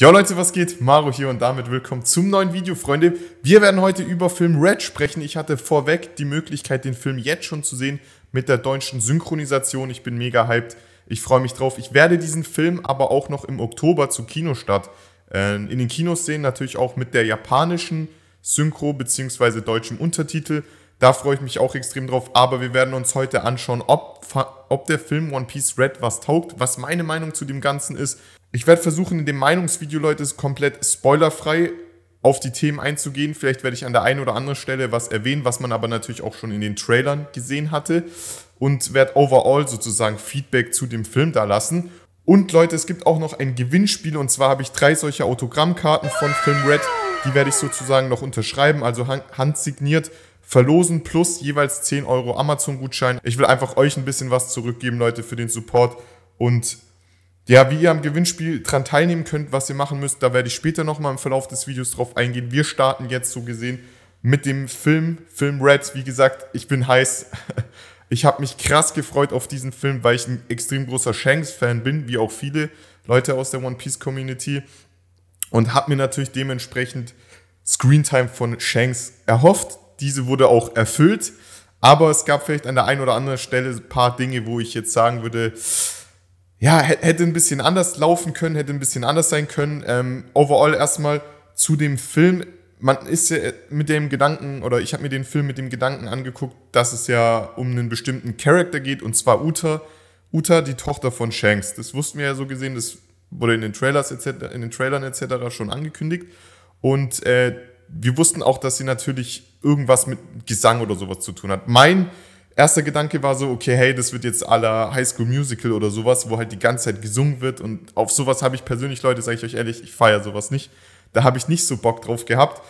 Jo Leute, was geht? Maro hier und damit willkommen zum neuen Video, Freunde. Wir werden heute über Film Red sprechen. Ich hatte vorweg die Möglichkeit, den Film jetzt schon zu sehen mit der deutschen Synchronisation. Ich bin mega hyped. Ich freue mich drauf. Ich werde diesen Film aber auch noch im Oktober zu Kinostart äh, in den Kinos sehen. Natürlich auch mit der japanischen Synchro bzw. deutschem Untertitel. Da freue ich mich auch extrem drauf. Aber wir werden uns heute anschauen, ob, ob der Film One Piece Red was taugt, was meine Meinung zu dem Ganzen ist ich werde versuchen, in dem Meinungsvideo, Leute, ist komplett spoilerfrei auf die Themen einzugehen. Vielleicht werde ich an der einen oder anderen Stelle was erwähnen, was man aber natürlich auch schon in den Trailern gesehen hatte. Und werde overall sozusagen Feedback zu dem Film da lassen. Und Leute, es gibt auch noch ein Gewinnspiel und zwar habe ich drei solcher Autogrammkarten von Film Red. Die werde ich sozusagen noch unterschreiben, also handsigniert verlosen plus jeweils 10 Euro Amazon-Gutschein. Ich will einfach euch ein bisschen was zurückgeben, Leute, für den Support und ja, wie ihr am Gewinnspiel dran teilnehmen könnt, was ihr machen müsst, da werde ich später nochmal im Verlauf des Videos drauf eingehen. Wir starten jetzt so gesehen mit dem Film, Film Red. Wie gesagt, ich bin heiß. Ich habe mich krass gefreut auf diesen Film, weil ich ein extrem großer Shanks-Fan bin, wie auch viele Leute aus der One Piece Community. Und habe mir natürlich dementsprechend Screentime von Shanks erhofft. Diese wurde auch erfüllt. Aber es gab vielleicht an der einen oder anderen Stelle ein paar Dinge, wo ich jetzt sagen würde, ja, hätte ein bisschen anders laufen können, hätte ein bisschen anders sein können. Ähm, overall erstmal zu dem Film. Man ist ja äh, mit dem Gedanken, oder ich habe mir den Film mit dem Gedanken angeguckt, dass es ja um einen bestimmten Charakter geht, und zwar Uta. Uta, die Tochter von Shanks. Das wussten wir ja so gesehen, das wurde in den, Trailers etc., in den Trailern etc. schon angekündigt. Und äh, wir wussten auch, dass sie natürlich irgendwas mit Gesang oder sowas zu tun hat. Mein erster Gedanke war so, okay, hey, das wird jetzt aller High School Musical oder sowas, wo halt die ganze Zeit gesungen wird und auf sowas habe ich persönlich, Leute, sage ich euch ehrlich, ich feiere sowas nicht. Da habe ich nicht so Bock drauf gehabt.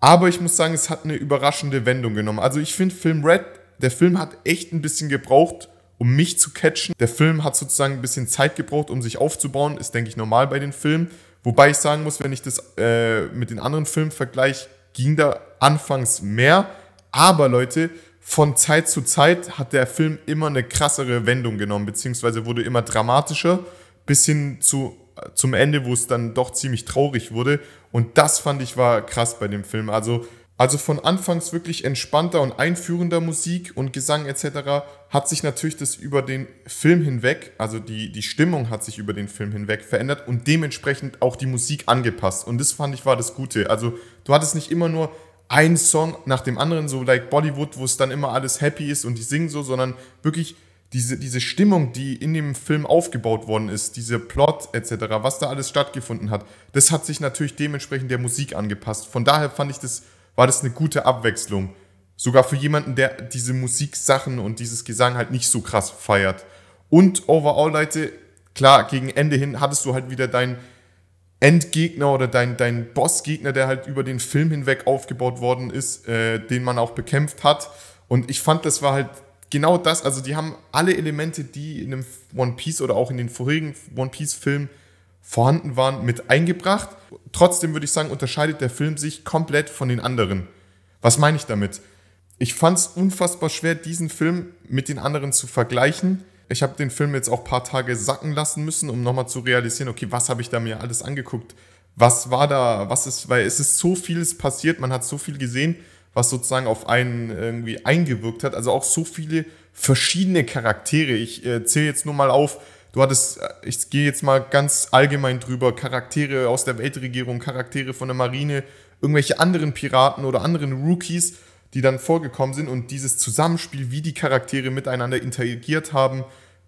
Aber ich muss sagen, es hat eine überraschende Wendung genommen. Also ich finde Film Red, der Film hat echt ein bisschen gebraucht, um mich zu catchen. Der Film hat sozusagen ein bisschen Zeit gebraucht, um sich aufzubauen. Ist, denke ich, normal bei den Filmen. Wobei ich sagen muss, wenn ich das äh, mit den anderen Filmen vergleiche, ging da anfangs mehr. Aber Leute, von Zeit zu Zeit hat der Film immer eine krassere Wendung genommen, beziehungsweise wurde immer dramatischer bis hin zu, äh, zum Ende, wo es dann doch ziemlich traurig wurde. Und das fand ich war krass bei dem Film. Also, also von anfangs wirklich entspannter und einführender Musik und Gesang etc. hat sich natürlich das über den Film hinweg, also die, die Stimmung hat sich über den Film hinweg verändert und dementsprechend auch die Musik angepasst. Und das fand ich war das Gute. Also du hattest nicht immer nur ein Song nach dem anderen, so like Bollywood, wo es dann immer alles happy ist und die singen so, sondern wirklich diese, diese Stimmung, die in dem Film aufgebaut worden ist, diese Plot etc., was da alles stattgefunden hat, das hat sich natürlich dementsprechend der Musik angepasst. Von daher fand ich das, war das eine gute Abwechslung. Sogar für jemanden, der diese Musiksachen und dieses Gesang halt nicht so krass feiert. Und overall, Leute, klar, gegen Ende hin hattest du halt wieder deinen Endgegner oder dein, dein Bossgegner, der halt über den Film hinweg aufgebaut worden ist, äh, den man auch bekämpft hat. Und ich fand, das war halt genau das. Also, die haben alle Elemente, die in einem One Piece oder auch in den vorigen One Piece-Filmen vorhanden waren, mit eingebracht. Trotzdem würde ich sagen, unterscheidet der Film sich komplett von den anderen. Was meine ich damit? Ich fand es unfassbar schwer, diesen Film mit den anderen zu vergleichen, ich habe den Film jetzt auch ein paar Tage sacken lassen müssen, um nochmal zu realisieren, okay, was habe ich da mir alles angeguckt? Was war da? Was ist, weil es ist so vieles passiert, man hat so viel gesehen, was sozusagen auf einen irgendwie eingewirkt hat. Also auch so viele verschiedene Charaktere. Ich äh, zähle jetzt nur mal auf, du hattest, äh, ich gehe jetzt mal ganz allgemein drüber, Charaktere aus der Weltregierung, Charaktere von der Marine, irgendwelche anderen Piraten oder anderen Rookies, die dann vorgekommen sind und dieses Zusammenspiel, wie die Charaktere miteinander interagiert haben,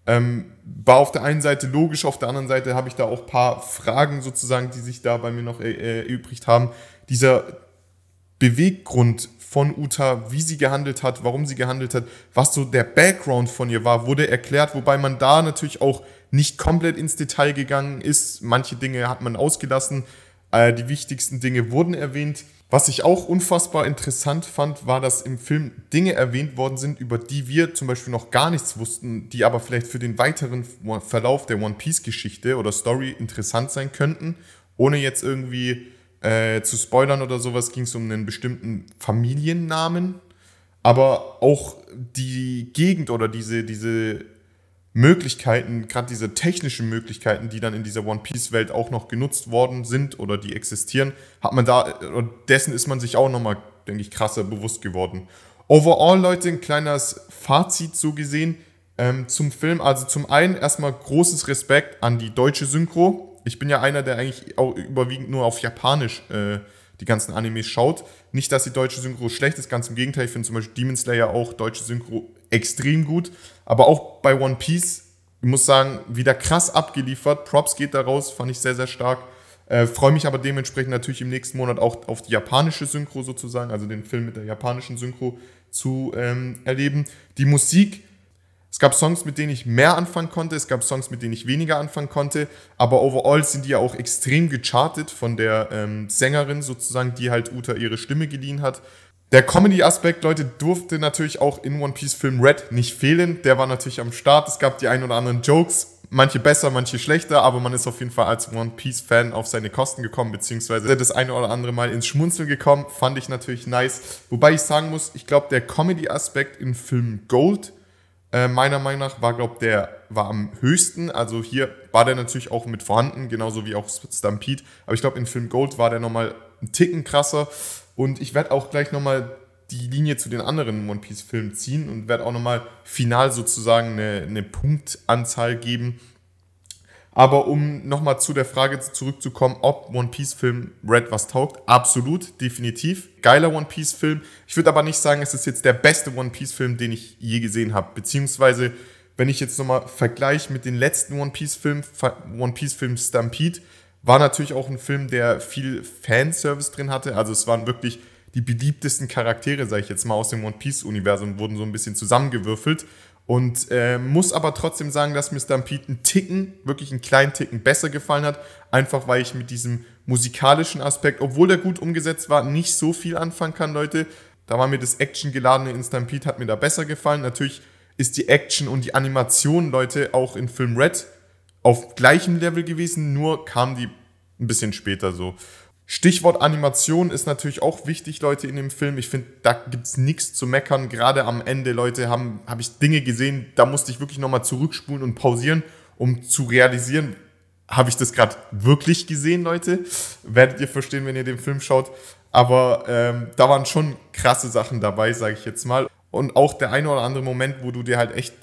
ähm, war auf der einen Seite logisch, auf der anderen Seite habe ich da auch ein paar Fragen sozusagen, die sich da bei mir noch äh, erübrigt äh, haben. Dieser Beweggrund von Uta, wie sie gehandelt hat, warum sie gehandelt hat, was so der Background von ihr war, wurde erklärt, wobei man da natürlich auch nicht komplett ins Detail gegangen ist. Manche Dinge hat man ausgelassen, äh, die wichtigsten Dinge wurden erwähnt. Was ich auch unfassbar interessant fand, war, dass im Film Dinge erwähnt worden sind, über die wir zum Beispiel noch gar nichts wussten, die aber vielleicht für den weiteren Verlauf der One Piece-Geschichte oder Story interessant sein könnten, ohne jetzt irgendwie äh, zu spoilern oder sowas, ging es um einen bestimmten Familiennamen. Aber auch die Gegend oder diese, diese Möglichkeiten, gerade diese technischen Möglichkeiten, die dann in dieser One Piece Welt auch noch genutzt worden sind oder die existieren, hat man da, dessen ist man sich auch nochmal, denke ich, krasser bewusst geworden. Overall, Leute, ein kleines Fazit so gesehen ähm, zum Film. Also zum einen erstmal großes Respekt an die deutsche Synchro. Ich bin ja einer, der eigentlich auch überwiegend nur auf Japanisch äh, die ganzen Animes schaut. Nicht, dass die deutsche Synchro schlecht ist, ganz im Gegenteil. Ich finde zum Beispiel Demon Slayer auch deutsche Synchro extrem gut. Aber auch bei One Piece, ich muss sagen, wieder krass abgeliefert. Props geht da raus, fand ich sehr, sehr stark. Äh, Freue mich aber dementsprechend natürlich im nächsten Monat auch auf die japanische Synchro sozusagen, also den Film mit der japanischen Synchro zu ähm, erleben. Die Musik, es gab Songs, mit denen ich mehr anfangen konnte, es gab Songs, mit denen ich weniger anfangen konnte, aber overall sind die ja auch extrem gechartet von der ähm, Sängerin sozusagen, die halt Uta ihre Stimme geliehen hat. Der Comedy-Aspekt, Leute, durfte natürlich auch in One Piece-Film Red nicht fehlen. Der war natürlich am Start. Es gab die ein oder anderen Jokes, manche besser, manche schlechter, aber man ist auf jeden Fall als One Piece-Fan auf seine Kosten gekommen, beziehungsweise das eine oder andere Mal ins Schmunzeln gekommen. Fand ich natürlich nice. Wobei ich sagen muss, ich glaube, der Comedy-Aspekt in Film Gold, äh, meiner Meinung nach, war, glaube der war am höchsten. Also hier war der natürlich auch mit vorhanden, genauso wie auch Stampede. Aber ich glaube, in Film Gold war der nochmal einen Ticken krasser. Und ich werde auch gleich nochmal die Linie zu den anderen One Piece-Filmen ziehen und werde auch nochmal final sozusagen eine, eine Punktanzahl geben. Aber um nochmal zu der Frage zurückzukommen, ob One Piece-Film Red was taugt, absolut, definitiv. Geiler One Piece-Film. Ich würde aber nicht sagen, es ist jetzt der beste One Piece-Film, den ich je gesehen habe. Beziehungsweise, wenn ich jetzt nochmal vergleiche mit den letzten One Piece-Filmen, One Piece-Film Stampede, war natürlich auch ein Film, der viel Fanservice drin hatte. Also es waren wirklich die beliebtesten Charaktere, sage ich jetzt mal, aus dem One Piece-Universum, wurden so ein bisschen zusammengewürfelt. Und äh, muss aber trotzdem sagen, dass mir Stampede einen Ticken, wirklich einen kleinen Ticken besser gefallen hat. Einfach weil ich mit diesem musikalischen Aspekt, obwohl der gut umgesetzt war, nicht so viel anfangen kann, Leute. Da war mir das Action-geladene in Stampede, hat mir da besser gefallen. Natürlich ist die Action und die Animation, Leute, auch in Film Red auf gleichem Level gewesen, nur kam die ein bisschen später so. Stichwort Animation ist natürlich auch wichtig, Leute, in dem Film. Ich finde, da gibt es nichts zu meckern. Gerade am Ende, Leute, habe hab ich Dinge gesehen, da musste ich wirklich nochmal zurückspulen und pausieren, um zu realisieren, habe ich das gerade wirklich gesehen, Leute. Werdet ihr verstehen, wenn ihr den Film schaut. Aber ähm, da waren schon krasse Sachen dabei, sage ich jetzt mal. Und auch der eine oder andere Moment, wo du dir halt echt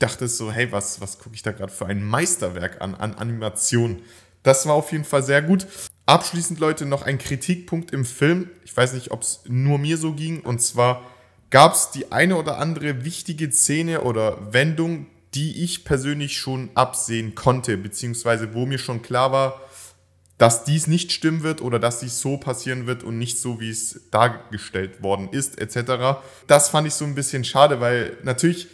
dachte so, hey, was, was gucke ich da gerade für ein Meisterwerk an, an Animation. Das war auf jeden Fall sehr gut. Abschließend, Leute, noch ein Kritikpunkt im Film. Ich weiß nicht, ob es nur mir so ging. Und zwar gab es die eine oder andere wichtige Szene oder Wendung, die ich persönlich schon absehen konnte, beziehungsweise wo mir schon klar war, dass dies nicht stimmen wird oder dass dies so passieren wird und nicht so, wie es dargestellt worden ist, etc. Das fand ich so ein bisschen schade, weil natürlich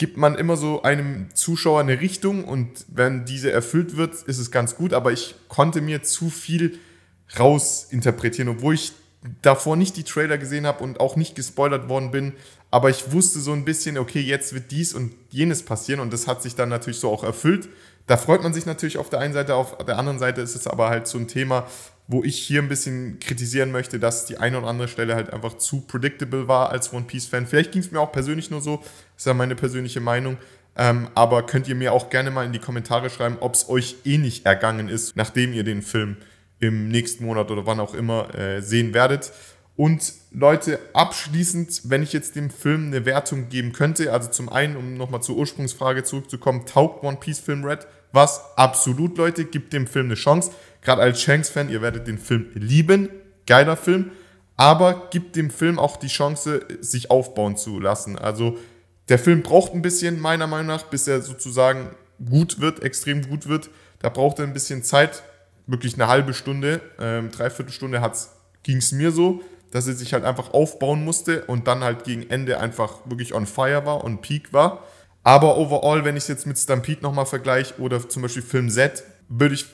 gibt man immer so einem Zuschauer eine Richtung und wenn diese erfüllt wird, ist es ganz gut, aber ich konnte mir zu viel rausinterpretieren, obwohl ich davor nicht die Trailer gesehen habe und auch nicht gespoilert worden bin, aber ich wusste so ein bisschen, okay, jetzt wird dies und jenes passieren und das hat sich dann natürlich so auch erfüllt. Da freut man sich natürlich auf der einen Seite, auf der anderen Seite ist es aber halt so ein Thema, wo ich hier ein bisschen kritisieren möchte, dass die eine oder andere Stelle halt einfach zu predictable war als One Piece-Fan. Vielleicht ging es mir auch persönlich nur so, ist ja meine persönliche Meinung. Ähm, aber könnt ihr mir auch gerne mal in die Kommentare schreiben, ob es euch eh nicht ergangen ist, nachdem ihr den Film im nächsten Monat oder wann auch immer äh, sehen werdet. Und Leute, abschließend, wenn ich jetzt dem Film eine Wertung geben könnte, also zum einen, um nochmal zur Ursprungsfrage zurückzukommen, taugt One Piece Film Red? was absolut, Leute, gibt dem Film eine Chance. Gerade als Shanks-Fan, ihr werdet den Film lieben. Geiler Film. Aber gibt dem Film auch die Chance, sich aufbauen zu lassen. Also der Film braucht ein bisschen, meiner Meinung nach, bis er sozusagen gut wird, extrem gut wird. Da braucht er ein bisschen Zeit, wirklich eine halbe Stunde, ähm, dreiviertel Stunde ging es mir so, dass er sich halt einfach aufbauen musste und dann halt gegen Ende einfach wirklich on fire war, und peak war. Aber overall, wenn ich es jetzt mit Stampede nochmal vergleiche oder zum Beispiel Film Z, würde ich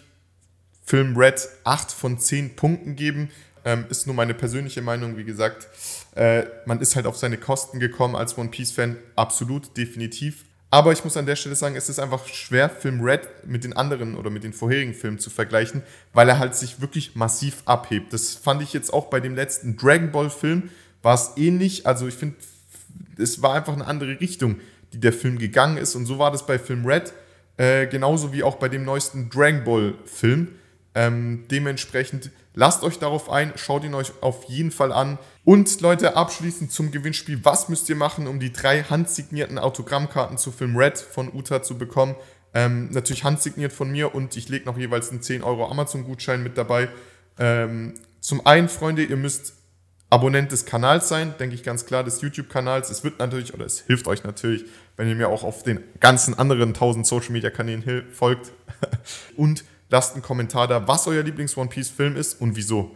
Film Red 8 von 10 Punkten geben. Ähm, ist nur meine persönliche Meinung, wie gesagt. Äh, man ist halt auf seine Kosten gekommen als One Piece-Fan. Absolut, definitiv. Aber ich muss an der Stelle sagen, es ist einfach schwer, Film Red mit den anderen oder mit den vorherigen Filmen zu vergleichen, weil er halt sich wirklich massiv abhebt. Das fand ich jetzt auch bei dem letzten Dragon Ball-Film, war es ähnlich. Also ich finde, es war einfach eine andere Richtung die der Film gegangen ist. Und so war das bei Film Red, äh, genauso wie auch bei dem neuesten Dragon Ball Film. Ähm, dementsprechend lasst euch darauf ein, schaut ihn euch auf jeden Fall an. Und Leute, abschließend zum Gewinnspiel, was müsst ihr machen, um die drei handsignierten Autogrammkarten zu Film Red von Uta zu bekommen? Ähm, natürlich handsigniert von mir und ich lege noch jeweils einen 10 Euro Amazon-Gutschein mit dabei. Ähm, zum einen, Freunde, ihr müsst Abonnent des Kanals sein, denke ich ganz klar, des YouTube-Kanals. Es wird natürlich, oder es hilft euch natürlich, wenn ihr mir auch auf den ganzen anderen 1000 Social-Media-Kanälen folgt. und lasst einen Kommentar da, was euer Lieblings-One Piece-Film ist und wieso.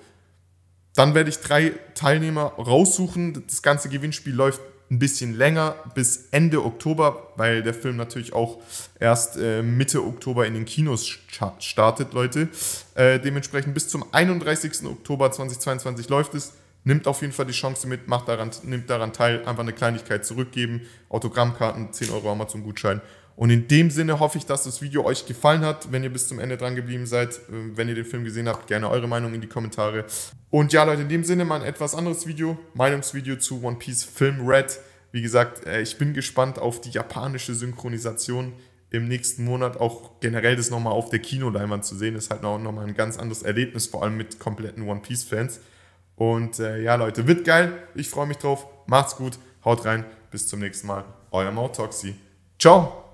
Dann werde ich drei Teilnehmer raussuchen. Das ganze Gewinnspiel läuft ein bisschen länger bis Ende Oktober, weil der Film natürlich auch erst äh, Mitte Oktober in den Kinos startet, Leute. Äh, dementsprechend bis zum 31. Oktober 2022 läuft es nimmt auf jeden Fall die Chance mit, macht daran, nimmt daran teil, einfach eine Kleinigkeit zurückgeben, Autogrammkarten, 10 Euro Amazon-Gutschein. Und in dem Sinne hoffe ich, dass das Video euch gefallen hat. Wenn ihr bis zum Ende dran geblieben seid, äh, wenn ihr den Film gesehen habt, gerne eure Meinung in die Kommentare. Und ja, Leute, in dem Sinne mal ein etwas anderes Video, Meinungsvideo zu One Piece Film Red. Wie gesagt, äh, ich bin gespannt auf die japanische Synchronisation im nächsten Monat auch generell das nochmal auf der Kinoleinwand zu sehen, ist halt nochmal ein ganz anderes Erlebnis, vor allem mit kompletten One Piece-Fans. Und äh, ja, Leute, wird geil. Ich freue mich drauf. Macht's gut. Haut rein. Bis zum nächsten Mal. Euer Mautoxi. Ciao.